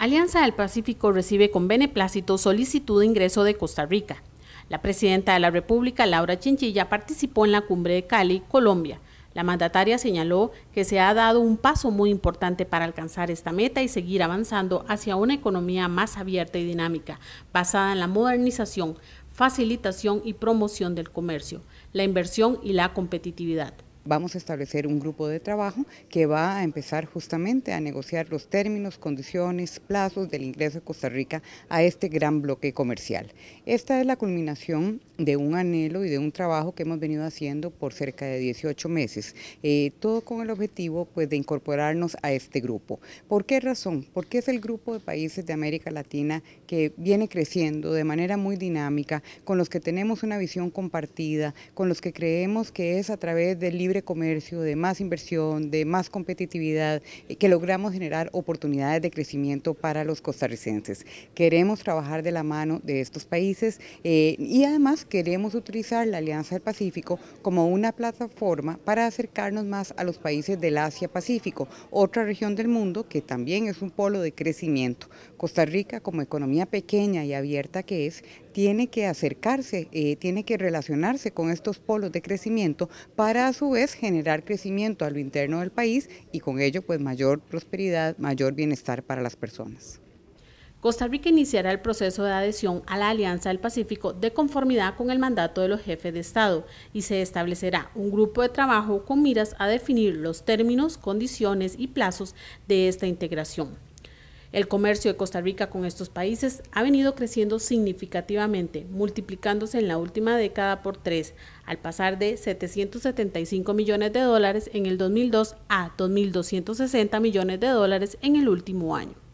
Alianza del Pacífico recibe con beneplácito solicitud de ingreso de Costa Rica. La presidenta de la República, Laura Chinchilla, participó en la cumbre de Cali, Colombia. La mandataria señaló que se ha dado un paso muy importante para alcanzar esta meta y seguir avanzando hacia una economía más abierta y dinámica, basada en la modernización, facilitación y promoción del comercio, la inversión y la competitividad vamos a establecer un grupo de trabajo que va a empezar justamente a negociar los términos, condiciones, plazos del ingreso de Costa Rica a este gran bloque comercial. Esta es la culminación de un anhelo y de un trabajo que hemos venido haciendo por cerca de 18 meses, eh, todo con el objetivo pues, de incorporarnos a este grupo. ¿Por qué razón? Porque es el grupo de países de América Latina que viene creciendo de manera muy dinámica, con los que tenemos una visión compartida, con los que creemos que es a través del libre comercio, de más inversión, de más competitividad, eh, que logramos generar oportunidades de crecimiento para los costarricenses. Queremos trabajar de la mano de estos países eh, y además queremos utilizar la Alianza del Pacífico como una plataforma para acercarnos más a los países del Asia-Pacífico, otra región del mundo que también es un polo de crecimiento. Costa Rica, como economía pequeña y abierta que es, tiene que acercarse, eh, tiene que relacionarse con estos polos de crecimiento para a su vez generar crecimiento a lo interno del país y con ello pues mayor prosperidad, mayor bienestar para las personas. Costa Rica iniciará el proceso de adhesión a la Alianza del Pacífico de conformidad con el mandato de los jefes de Estado y se establecerá un grupo de trabajo con miras a definir los términos, condiciones y plazos de esta integración. El comercio de Costa Rica con estos países ha venido creciendo significativamente, multiplicándose en la última década por tres, al pasar de 775 millones de dólares en el 2002 a 2.260 millones de dólares en el último año.